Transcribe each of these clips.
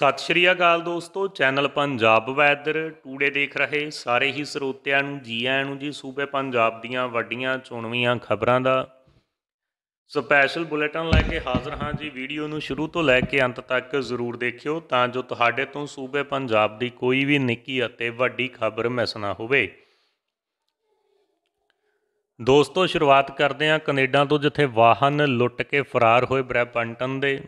ਸਤਿ ਸ਼੍ਰੀ ਅਕਾਲ ਦੋਸਤੋ channel Punjab weather today ਦੇਖ ਰਹੇ ਸਾਰੇ ਹੀ ਸਰੋਤਿਆਂ ਨੂੰ ਜੀ ਆਇਆਂ ਨੂੰ ਜੀ ਸੂਬੇ ਪੰਜਾਬ ਦੀਆਂ ਵੱਡੀਆਂ ਚੋਣਵੀਆਂ ਖਬਰਾਂ ਦਾ ਸਪੈਸ਼ਲ ਬੁਲੇਟਿਨ ਲੈ ਕੇ ਹਾਜ਼ਰ ਹਾਂ ਜੀ ਵੀਡੀਓ ਨੂੰ ਸ਼ੁਰੂ ਤੋਂ ਲੈ ਕੇ ਅੰਤ ਤੱਕ ਜ਼ਰੂਰ ਦੇਖਿਓ ਤਾਂ ਜੋ ਤੁਹਾਡੇ ਤੋਂ ਸੂਬੇ ਪੰਜਾਬ ਦੀ ਕੋਈ ਵੀ ਨਿੱਕੀ ਅਤੇ ਵੱਡੀ ਖਬਰ ਮਿਸ ਨਾ ਹੋਵੇ ਦੋਸਤੋ ਸ਼ੁਰੂਆਤ ਕਰਦੇ ਹਾਂ ਕੈਨੇਡਾ ਤੋਂ ਜਿੱਥੇ ਵਾਹਨ ਲੁੱਟ ਕੇ ਫਰਾਰ ਹੋਏ ਬ੍ਰੈਪਨਟਨ ਦੇ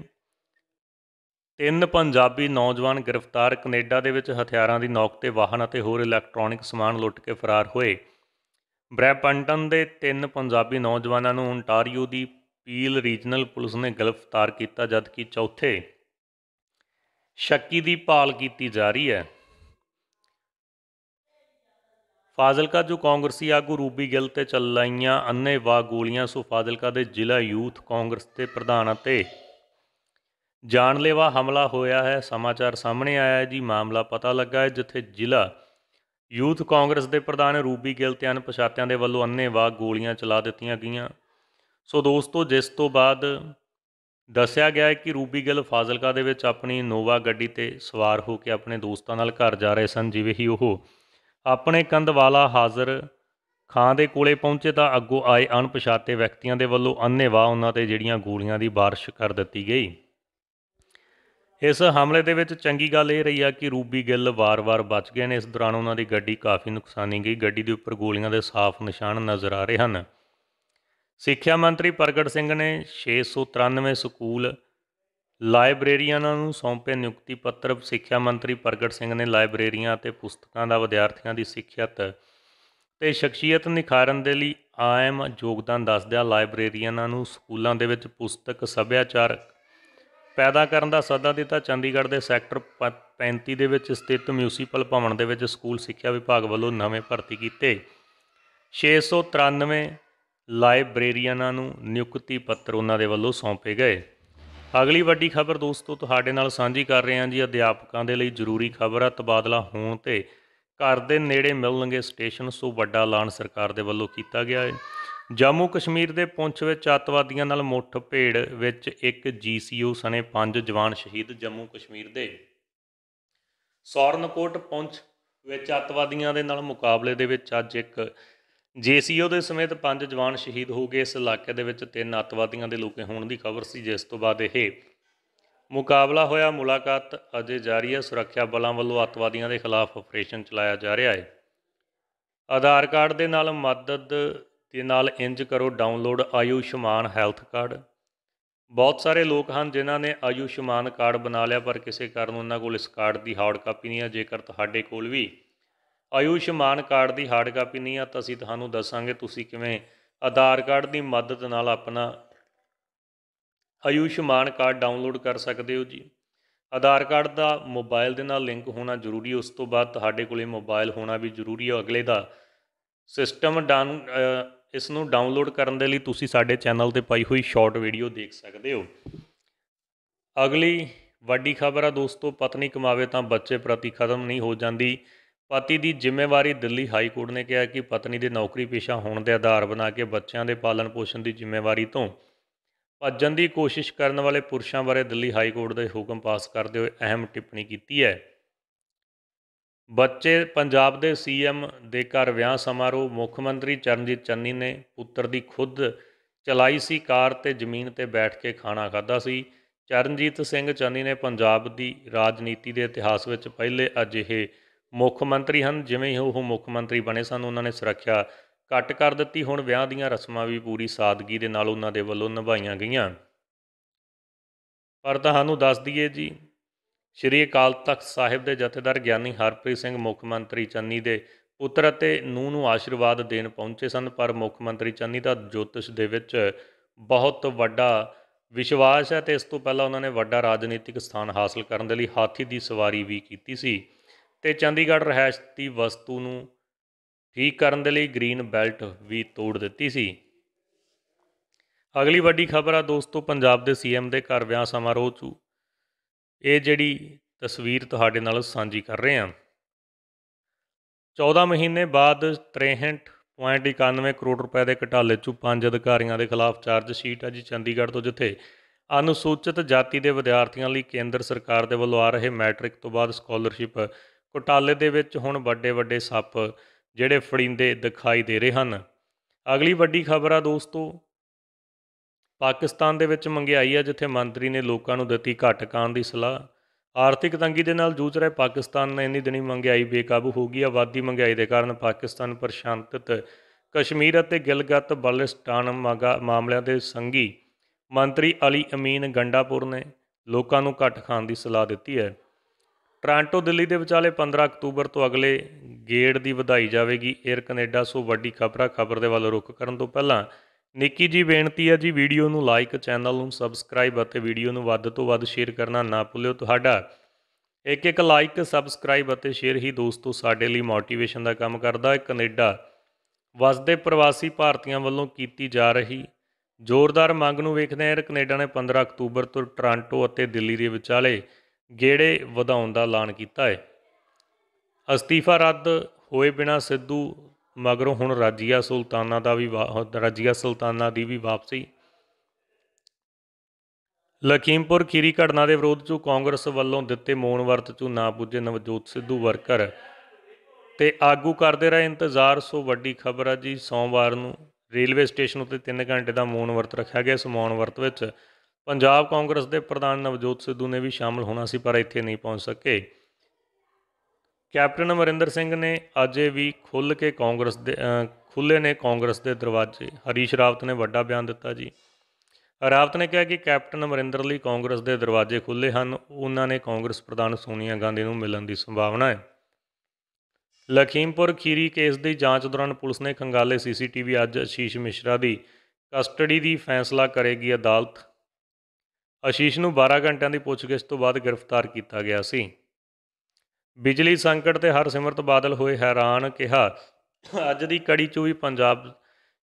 ਤਿੰਨ ਪੰਜਾਬੀ ਨੌਜਵਾਨ ਗ੍ਰਿਫਤਾਰ ਕੈਨੇਡਾ ਦੇ ਵਿੱਚ ਹਥਿਆਰਾਂ ਦੀ ਨੌਕ ਤੇ ਵਾਹਨ ਅਤੇ ਹੋਰ ਇਲੈਕਟ੍ਰੋਨਿਕ ਸਮਾਨ ਲੁੱਟ ਕੇ ਫਰਾਰ ਹੋਏ ਬ੍ਰੈਪੰਟਨ ਦੇ ਤਿੰਨ ਪੰਜਾਬੀ ਨੌਜਵਾਨਾਂ ਨੂੰ ਓਨਟਾਰੀਓ ਦੀ ਪੀਲ ਰੀਜਨਲ ਪੁਲਿਸ ਨੇ ਗ੍ਰਿਫਤਾਰ ਕੀਤਾ ਜਦਕਿ ਚੌਥੇ ਸ਼ੱਕੀ ਦੀ ਭਾਲ ਕੀਤੀ ਜਾ ਰਹੀ ਹੈ ਫਾਜ਼ਲਕਾ ਜੋ ਕਾਂਗਰਸੀ ਆਗੂ ਰੂਬੀ ਗਿੱਲ ਤੇ ਅੰਨੇ ਵਾ ਗੋਲੀਆਂ ਸੋ ਫਾਜ਼ਲਕਾ ਦੇ ਜ਼ਿਲ੍ਹਾ ਯੂਥ ਕਾਂਗਰਸ ਦੇ ਪ੍ਰਧਾਨ ਅਤੇ ਜਾਨਲੇਵਾ ਹਮਲਾ ਹੋਇਆ ਹੈ ਸਮਾਚਾਰ ਸਾਹਮਣੇ ਆਇਆ ਹੈ ਜੀ ਮਾਮਲਾ ਪਤਾ ਲੱਗਾ ਹੈ ਜਿੱਥੇ ਜ਼ਿਲ੍ਹਾ ਯੂਥ ਕਾਂਗਰਸ ਦੇ ਪ੍ਰਧਾਨ ਰੂਬੀ ਗਿੱਲ ਤੇ ਅਨਪਛਾਤਿਆਂ ਦੇ ਵੱਲੋਂ ਅੰਨੇਵਾਹ ਗੋਲੀਆਂ ਚਲਾ ਦਿੱਤੀਆਂ ਗਈਆਂ ਸੋ ਦੋਸਤੋ ਜਿਸ ਤੋਂ ਬਾਅਦ ਦੱਸਿਆ ਗਿਆ ਹੈ ਕਿ ਰੂਬੀ ਗਿੱਲ ਫਾਜ਼ਿਲਕਾ ਦੇ ਵਿੱਚ ਆਪਣੀ ਨੋਵਾ ਗੱਡੀ ਤੇ ਸਵਾਰ ਹੋ ਕੇ ਆਪਣੇ ਦੋਸਤਾਂ ਨਾਲ ਘਰ ਜਾ ਰਹੇ ਸਨ ਜਿਵੇਂ ਹੀ ਉਹ ਆਪਣੇ ਕੰਧਵਾਲਾ ਹਾਜ਼ਰ ਖਾਂ ਦੇ ਕੋਲੇ ਪਹੁੰਚੇ ਤਾਂ ਅੱਗੋਂ ਆਏ ਅਣਪਛਾਤੇ ਵਿਅਕਤੀਆਂ ਦੇ ਵੱਲੋਂ ਅੰਨੇਵਾਹ ਉਹਨਾਂ ਤੇ ਜਿਹੜੀਆਂ ਗੋਲੀਆਂ ਦੀ ਬਾਰਿਸ਼ ਕਰ ਦਿੱਤੀ ਗਈ ਇਸ ਹਮਲੇ ਦੇ ਵਿੱਚ ਚੰਗੀ ਗੱਲ ਇਹ ਰਹੀ ਆ ਕਿ ਰੂਬੀ ਗਿੱਲ ਵਾਰ-ਵਾਰ ਬਚ ਗਏ ਨੇ ਇਸ ਦੌਰਾਨ ਉਹਨਾਂ ਦੀ ਗੱਡੀ ਕਾਫੀ ਨੁਕਸਾਨੀ ਗਈ ਗੱਡੀ ਦੇ ਉੱਪਰ ਗੋਲੀਆਂ ਦੇ ਸਾਫ਼ ਨਿਸ਼ਾਨ ਨਜ਼ਰ ਆ ਰਹੇ ਹਨ ਸਿੱਖਿਆ ਮੰਤਰੀ ਪ੍ਰਗਟ ਸਿੰਘ ਨੇ 693 ਸਕੂਲ ਲਾਇਬ੍ਰੇਰੀਆਂ ਨੂੰ ਸੌਂਪੇ ਨਿਯੁਕਤੀ ਪੱਤਰ ਸਿੱਖਿਆ ਮੰਤਰੀ ਪ੍ਰਗਟ ਸਿੰਘ ਨੇ ਲਾਇਬ੍ਰੇਰੀਆਂ ਅਤੇ ਪੁਸਤਕਾਂ ਦਾ ਵਿਦਿਆਰਥੀਆਂ ਦੀ ਸਿੱਖਿਅਤ ਤੇ ਸ਼ਖਸੀਅਤ ਨਿਖਾਰਨ ਦੇ ਲਈ ਆਇਮ ਯੋਗਦਾਨ ਦੱਸਦਿਆਂ ਲਾਇਬ੍ਰੇਰੀਅਨਾਂ ਨੂੰ ਸਕੂਲਾਂ ਦੇ ਵਿੱਚ ਪੁਸਤਕ ਸੱਭਿਆਚਾਰਕ ਪੈਦਾ ਕਰਨ ਦਾ ਸੱਦਾ ਦਿੱਤਾ ਚੰਡੀਗੜ੍ਹ ਦੇ ਸੈਕਟਰ 35 ਦੇ ਵਿੱਚ ਸਥਿਤ ਮਿਊਨਿਸਪਲ ਭਵਨ ਦੇ ਵਿੱਚ ਸਕੂਲ ਸਿੱਖਿਆ ਵਿਭਾਗ ਵੱਲੋਂ ਨਵੇਂ ਭਰਤੀ ਕੀਤੇ 693 ਲਾਇਬ੍ਰੇਰੀਅਨਾਂ ਨੂੰ ਨਿਯੁਕਤੀ ਪੱਤਰ ਉਹਨਾਂ ਦੇ ਵੱਲੋਂ ਸੌਂਪੇ ਗਏ ਅਗਲੀ ਵੱਡੀ ਖਬਰ ਦੋਸਤੋ ਤੁਹਾਡੇ ਨਾਲ ਸਾਂਝੀ ਕਰ ਰਹੇ ਹਾਂ ਜੀ ਅਧਿਆਪਕਾਂ ਦੇ ਲਈ ਜ਼ਰੂਰੀ ਖਬਰ ਆ ਤਬਾਦਲਾ ਹੋਣ ਤੇ ਘਰ ਦੇ ਨੇੜੇ ਮਿਲਣਗੇ ਸਟੇਸ਼ਨ ਸੋ ਵੱਡਾ ਐਲਾਨ ਸਰਕਾਰ ਦੇ ਵੱਲੋਂ ਕੀਤਾ ਗਿਆ ਹੈ ਜੰਮੂ ਕਸ਼ਮੀਰ ਦੇ ਪੁੰਛ ਵਿੱਚ ਅੱਤਵਾਦੀਆਂ ਨਾਲ ਮੁੱਠਭੇੜ ਵਿੱਚ ਇੱਕ ਜੀਸੀਓ ਸਣੇ ਪੰਜ ਜਵਾਨ ਸ਼ਹੀਦ ਜੰਮੂ ਕਸ਼ਮੀਰ ਦੇ ਸੌਰਨਕੋਟ ਪੁੰਛ ਵਿੱਚ ਅੱਤਵਾਦੀਆਂ ਦੇ ਨਾਲ ਮੁਕਾਬਲੇ ਦੇ ਵਿੱਚ ਅੱਜ ਇੱਕ ਜੀਸੀਓ ਦੇ ਸਮੇਤ ਪੰਜ ਜਵਾਨ ਸ਼ਹੀਦ ਹੋ ਗਏ ਇਸ ਇਲਾਕੇ ਦੇ ਵਿੱਚ ਤਿੰਨ ਅੱਤਵਾਦੀਆਂ ਦੇ ਲੁਕੇ ਹੋਣ ਦੀ ਖਬਰ ਸੀ ਜਿਸ ਤੋਂ ਬਾਅਦ ਇਹ ਮੁਕਾਬਲਾ ਹੋਇਆ ਮੁਲਾਕਾਤ ਅਜੇ ਜਾਰੀ ਹੈ ਸੁਰੱਖਿਆ ਬਲਾਂ ਵੱਲੋਂ ਅੱਤਵਾਦੀਆਂ ਦੇ ਖਿਲਾਫ ਆਪਰੇਸ਼ਨ ਚਲਾਇਆ ਜਾ ਰਿਹਾ ਹੈ ਆਧਾਰ ਕਾਰਡ ਦੇ ਨਾਲ ਮਦਦ ਤੇ ਨਾਲ ਇੰਜ ਕਰੋ ਡਾਊਨਲੋਡ ਆਯੁਸ਼ਮਾਨ ਹੈਲਥ ਕਾਰਡ ਬਹੁਤ ਸਾਰੇ ਲੋਕ ਹਨ ਜਿਨ੍ਹਾਂ ਨੇ ਆਯੁਸ਼ਮਾਨ ਕਾਰਡ ਬਣਾ ਲਿਆ ਪਰ ਕਿਸੇ ਕਾਰਨ ਉਹਨਾਂ ਕੋਲ ਇਸ ਕਾਰਡ ਦੀ ਹਾਰਡ ਕਾਪੀ ਨਹੀਂ ਹੈ ਜੇਕਰ ਤੁਹਾਡੇ ਕੋਲ ਵੀ ਆਯੁਸ਼ਮਾਨ ਕਾਰਡ ਦੀ ਹਾਰਡ ਕਾਪੀ ਨਹੀਂ ਹੈ ਤਾਂ ਅਸੀਂ ਤੁਹਾਨੂੰ ਦੱਸਾਂਗੇ ਤੁਸੀਂ ਕਿਵੇਂ ਆਧਾਰ ਕਾਰਡ ਦੀ ਮਦਦ ਨਾਲ ਆਪਣਾ ਆਯੁਸ਼ਮਾਨ ਕਾਰਡ ਡਾਊਨਲੋਡ ਕਰ ਸਕਦੇ ਹੋ ਜੀ ਆਧਾਰ ਕਾਰਡ ਦਾ ਮੋਬਾਈਲ ਦੇ ਨਾਲ ਲਿੰਕ ਹੋਣਾ ਜ਼ਰੂਰੀ ਉਸ ਤੋਂ ਬਾਅਦ ਤੁਹਾਡੇ ਕੋਲੇ ਮੋਬਾਈਲ ਹੋਣਾ ਵੀ ਜ਼ਰੂਰੀ ਹੈ ਅਗਲੇ ਦਾ ਸਿਸਟਮ ਡਾਊਨ ਇਸ ਨੂੰ ਡਾਊਨਲੋਡ ਕਰਨ ਦੇ ਲਈ ਤੁਸੀਂ ਸਾਡੇ ਚੈਨਲ ਤੇ ਪਾਈ ਹੋਈ ਸ਼ਾਰਟ ਵੀਡੀਓ ਦੇਖ ਸਕਦੇ ਹੋ ਅਗਲੀ ਵੱਡੀ ਖਬਰ ਆ ਦੋਸਤੋ ਪਤਨੀ ਕਮਾਵੇ ਤਾਂ ਬੱਚੇ ਪ੍ਰਤੀ ਖਤਮ ਨਹੀਂ ਹੋ ਜਾਂਦੀ ਪਤੀ ਦੀ ਜ਼ਿੰਮੇਵਾਰੀ ਦਿੱਲੀ ਹਾਈ ਕੋਰਟ ਨੇ ਕਿਹਾ ਕਿ ਪਤਨੀ ਦੇ ਨੌਕਰੀ ਪੇਸ਼ਾ ਹੋਣ ਦੇ ਆਧਾਰ ਬਣਾ ਕੇ ਬੱਚਿਆਂ ਦੇ ਪਾਲਣ ਪੋਸ਼ਣ ਦੀ ਜ਼ਿੰਮੇਵਾਰੀ ਤੋਂ ਭੱਜਣ ਦੀ ਕੋਸ਼ਿਸ਼ ਕਰਨ ਵਾਲੇ ਪੁਰਸ਼ਾਂ ਬਾਰੇ ਦਿੱਲੀ ਹਾਈ ਕੋਰਟ ਦੇ ਹੁਕਮ ਪਾਸ ਕਰਦੇ ਹੋਏ ਅਹਿਮ ਟਿੱਪਣੀ ਕੀਤੀ ਹੈ ਬੱਚੇ ਪੰਜਾਬ ਦੇ ਸੀਐਮ ਦੇ ਘਰ ਵਿਆਹ ਸਮਾਰੋਹ ਮੁੱਖ ਮੰਤਰੀ ਚਰਨਜੀਤ ਚੰਨੀ ਨੇ ਪੁੱਤਰ ਦੀ ਖੁਦ ਚਲਾਈ ਸੀ ਕਾਰ ਤੇ ਜ਼ਮੀਨ ਤੇ ਬੈਠ ਕੇ ਖਾਣਾ ਖਾਦਾ ਸੀ ਚਰਨਜੀਤ ਸਿੰਘ ਚੰਨੀ ਨੇ ਪੰਜਾਬ ਦੀ ਰਾਜਨੀਤੀ ਦੇ ਇਤਿਹਾਸ ਵਿੱਚ ਪਹਿਲੇ ਅਜਿਹੇ ਮੁੱਖ ਮੰਤਰੀ ਹਨ ਜਿਵੇਂ ਹੀ ਉਹ ਮੁੱਖ ਮੰਤਰੀ ਬਣੇ ਸਨ ਉਹਨਾਂ ਨੇ ਸੁਰੱਖਿਆ ਘੱਟ ਕਰ ਦਿੱਤੀ ਹੁਣ ਵਿਆਹ ਦੀਆਂ ਰਸਮਾਂ ਵੀ ਪੂਰੀ ਸਾਦਗੀ ਦੇ ਨਾਲ ਉਹਨਾਂ ਦੇ ਵੱਲੋਂ ਨਿਭਾਈਆਂ ਗਈਆਂ ਪਰ ਤੁਹਾਨੂੰ ਦੱਸ ਦਈਏ ਜੀ ਸ਼੍ਰੀ ਅਕਾਲ ਤਖਤ ਸਾਹਿਬ ਦੇ ਜਥੇਦਾਰ ਗਿਆਨੀ ਹਰਪ੍ਰੀਤ ਸਿੰਘ ਮੁੱਖ ਮੰਤਰੀ ਚੰਨੀ ਦੇ ਪੁੱਤਰ ਅਤੇ ਨੂੰ ਨੂੰ ਆਸ਼ੀਰਵਾਦ ਦੇਣ ਪਹੁੰਚੇ ਸਨ ਪਰ ਮੁੱਖ ਮੰਤਰੀ ਚੰਨੀ ਦਾ ਜੋਤਿਸ਼ ਦੇ ਵਿੱਚ ਬਹੁਤ ਵੱਡਾ ਵਿਸ਼ਵਾਸ ਹੈ ਤੇ ਇਸ ਤੋਂ ਪਹਿਲਾਂ ਉਹਨਾਂ ਨੇ ਵੱਡਾ ਰਾਜਨੀਤਿਕ ਸਥਾਨ ਹਾਸਲ ਕਰਨ ਦੇ ਲਈ ਹਾਥੀ ਦੀ ਸਵਾਰੀ ਵੀ ਕੀਤੀ ਸੀ ਤੇ ਚੰਡੀਗੜ੍ਹ ਰਹਿਸ਼ ਦੀ ਵਸਤੂ ਨੂੰ ਠੀਕ ਕਰਨ ਦੇ ਲਈ ਗ੍ਰੀਨ ਬੈਲਟ ਵੀ ਤੋੜ ਦਿੱਤੀ ਸੀ ਅਗਲੀ ਵੱਡੀ ਖਬਰ ਆ ਦੋਸਤੋ ਪੰਜਾਬ ਦੇ ਸੀਐਮ ਦੇ ਘਰ ਵਿਆਹ ਸਮਾਰੋਹ 'ਚ ਇਹ ਜਿਹੜੀ ਤਸਵੀਰ ਤੁਹਾਡੇ ਨਾਲ ਸਾਂਝੀ ਕਰ ਰਹੇ ਹਾਂ 14 ਮਹੀਨੇ ਬਾਅਦ 63.91 ਕਰੋੜ ਰੁਪਏ ਦੇ ਘਟਾਲੇ 'ਚੋਂ ਪੰਜ ਅਧਿਕਾਰੀਆਂ ਦੇ ਖਿਲਾਫ ਚਾਰਜ ਸ਼ੀਟ ਅੱਜ ਚੰਡੀਗੜ੍ਹ ਤੋਂ ਜਿੱਥੇ ਅਨੁਸੂਚਿਤ ਜਾਤੀ ਦੇ ਵਿਦਿਆਰਥੀਆਂ ਲਈ ਕੇਂਦਰ ਸਰਕਾਰ ਦੇ ਵੱਲੋਂ ਆ ਰਹੇ ਮੈਟ੍ਰਿਕ ਤੋਂ ਬਾਅਦ ਸਕਾਲਰਸ਼ਿਪ ਘਟਾਲੇ ਦੇ ਵਿੱਚ ਹੁਣ ਵੱਡੇ ਵੱਡੇ ਸੱਪ ਜਿਹੜੇ ਫੜਿੰਦੇ ਦਿਖਾਈ ਦੇ ਰਹੇ ਹਨ ਅਗਲੀ ਵੱਡੀ ਖਬਰ ਆ ਦੋਸਤੋ ਪਾਕਿਸਤਾਨ ਦੇ ਵਿੱਚ ਮੰਗਿਆਈ ਹੈ ਜਿੱਥੇ ਮੰਤਰੀ ਨੇ ਲੋਕਾਂ ਨੂੰ ਦਿੱਤੀ ਘਟ ਕਾਂ ਦੀ ਸਲਾਹ ਆਰਥਿਕ ਤੰਗੀ ਦੇ ਨਾਲ ਜੂਝ ਰਹੇ ਪਾਕਿਸਤਾਨ ਨੇ ਇੰਨੀ ਦਿਨੀ ਮੰਗਿਆਈ ਬੇਕਾਬੂ ਹੋ ਗਈ ਹੈ ਵਾਦੀ ਮੰਗਿਆਈ ਦੇ ਕਾਰਨ ਪਾਕਿਸਤਾਨ ਪ੍ਰਸ਼ਾਂਤਿਤ ਕਸ਼ਮੀਰ ਅਤੇ ਗਿਲਗਤ ਬਲਿਸਤਾਨ ਮਾਮਲਿਆਂ ਦੇ ਸੰਗੀ ਮੰਤਰੀ ਅਲੀ ਅਮੀਨ ਗੰਡਾਪੁਰ ਨੇ ਲੋਕਾਂ ਨੂੰ ਘਟ ਖਾਣ ਦੀ ਸਲਾਹ ਦਿੱਤੀ ਹੈ ਟ੍ਰਾਂਟੋ ਦਿੱਲੀ ਦੇ ਵਿਚਾਲੇ 15 ਅਕਤੂਬਰ ਤੋਂ ਅਗਲੇ ਗੇੜ ਦੀ ਵਧਾਈ ਜਾਵੇਗੀ 에ਅਰ ਕੈਨੇਡਾ ਸੋ ਵੱਡੀ ਖਬਰਾਂ ਖਬਰ ਦੇ ਵੱਲ ਰੁਕ ਕਰਨ ਤੋਂ ਪਹਿਲਾਂ ਨਿੱਕੀ ਜੀ ਬੇਨਤੀ ਹੈ ਜੀ ਵੀਡੀਓ ਨੂੰ ਲਾਈਕ ਚੈਨਲ ਨੂੰ ਸਬਸਕ੍ਰਾਈਬ ਅਤੇ ਵੀਡੀਓ ਨੂੰ ਵੱਧ ਤੋਂ ਵੱਧ ਸ਼ੇਅਰ ਕਰਨਾ ਨਾ ਭੁੱਲਿਓ ਤੁਹਾਡਾ ਇੱਕ ਇੱਕ ਲਾਈਕ ਸਬਸਕ੍ਰਾਈਬ ਅਤੇ ਸ਼ੇਅਰ ਹੀ ਦੋਸਤੋ ਸਾਡੇ ਲਈ ਮੋਟੀਵੇਸ਼ਨ ਦਾ ਕੰਮ ਕਰਦਾ ਹੈ ਕੈਨੇਡਾ ਵਸਦੇ ਪ੍ਰਵਾਸੀ ਭਾਰਤੀਆਂ ਵੱਲੋਂ ਕੀਤੀ ਜਾ ਰਹੀ ਜ਼ੋਰਦਾਰ ਮੰਗ ਨੂੰ ਵੇਖਦੇ ਹਾਂ ਕੈਨੇਡਾ ਨੇ 15 ਅਕਤੂਬਰ ਤੋਂ ਟੋਰਾਂਟੋ ਅਤੇ ਦਿੱਲੀ ਦੇ ਵਿਚਾਲੇ ਗੇੜੇ ਵਧਾਉਣ ਦਾ ਐਲਾਨ ਕੀਤਾ ਹੈ ਅਸਤੀਫਾ ਰੱਦ ਹੋਏ ਬਿਨਾ ਸਿੱਧੂ ਮਗਰੋਂ ਹੁਣ ਰਾਜੀਆ ਸੁਲਤਾਨਾ ਦਾ ਵੀ ਰਾਜੀਆ ਸੁਲਤਾਨਾ ਦੀ ਵੀ ਵਾਪਸੀ ਲਖੀਮਪੁਰ ਖੀਰੀ ਘਟਨਾ ਦੇ ਵਿਰੋਧ 'ਚ ਕਾਂਗਰਸ ਵੱਲੋਂ ਦਿੱਤੇ ਮੌਨ ਵਰਤ 'ਚ ਨਾ ਪੁੱਜੇ ਨਵਜੋਤ ਸਿੱਧੂ ਵਰਕਰ ਤੇ ਆਗੂ ਕਰਦੇ ਰਹੇ ਇੰਤਜ਼ਾਰ ਸੋ ਵੱਡੀ ਖਬਰ ਆ ਜੀ ਸੋਮਵਾਰ ਨੂੰ ਰੇਲਵੇ ਸਟੇਸ਼ਨ ਉੱਤੇ 3 ਘੰਟੇ ਦਾ ਮੌਨ ਵਰਤ ਰੱਖਿਆ ਗਿਆ ਇਸ ਮੌਨ ਵਰਤ ਵਿੱਚ ਪੰਜਾਬ ਕਾਂਗਰਸ ਦੇ ਪ੍ਰਧਾਨ ਨਵਜੋਤ ਸਿੱਧੂ ਨੇ ਵੀ ਸ਼ਾਮਲ ਹੋਣਾ ਸੀ ਪਰ ਇੱਥੇ ਨਹੀਂ ਪਹੁੰਚ ਸਕੇ ਕੈਪਟਨ ਅਮਰਿੰਦਰ ਸਿੰਘ ਨੇ ਅਜੇ ਵੀ ਖੁੱਲ ਕੇ ਕਾਂਗਰਸ ਦੇ ਖੁੱਲੇ ਨੇ ਕਾਂਗਰਸ ਦੇ ਦਰਵਾਜ਼ੇ ਹਰੀਸ਼ ਰਾਵਤ ਨੇ ਵੱਡਾ ਬਿਆਨ ਦਿੱਤਾ ਜੀ ਰਾਵਤ ਨੇ ਕਿਹਾ ਕਿ ਕੈਪਟਨ ਅਮਰਿੰਦਰ ਲਈ ਕਾਂਗਰਸ ਦੇ ਦਰਵਾਜ਼ੇ ਖੁੱਲੇ ਹਨ ਉਹਨਾਂ ਨੇ ਕਾਂਗਰਸ ਪ੍ਰਧਾਨ ਸੋਨੀਆ ਗਾਂਧੀ ਨੂੰ ਮਿਲਣ ਦੀ ਸੰਭਾਵਨਾ ਹੈ ਲਖੀਮਪੁਰ ਖੀਰੀ ਕੇਸ ਦੀ ਜਾਂਚ ਦੌਰਾਨ ਪੁਲਿਸ ਨੇ ਖੰਗਾਲੇ ਸੀਸੀਟੀਵੀ ਅੱਜ ਅਸ਼ੀਸ਼ ਮਿਸ਼ਰਾ ਦੀ ਕਸਟਡੀ ਦੀ ਫੈਸਲਾ ਕਰੇਗੀ ਅਦਾਲਤ ਅਸ਼ੀਸ਼ ਨੂੰ 12 ਘੰਟਿਆਂ ਦੀ ਪੁੱਛਗਿੱਛ ਤੋਂ ਬਾਅਦ ਗ੍ਰਿਫਤਾਰ ਕੀਤਾ ਗਿਆ ਸੀ ਬਿਜਲੀ ਸੰਕਟ ਤੇ ਹਰ ਸਿਮਰਤ ਬਾਦਲ ਹੋਏ ਹੈਰਾਨ ਕਿਹਾ ਅੱਜ ਦੀ ਕੜੀ ਚ ਵੀ ਪੰਜਾਬ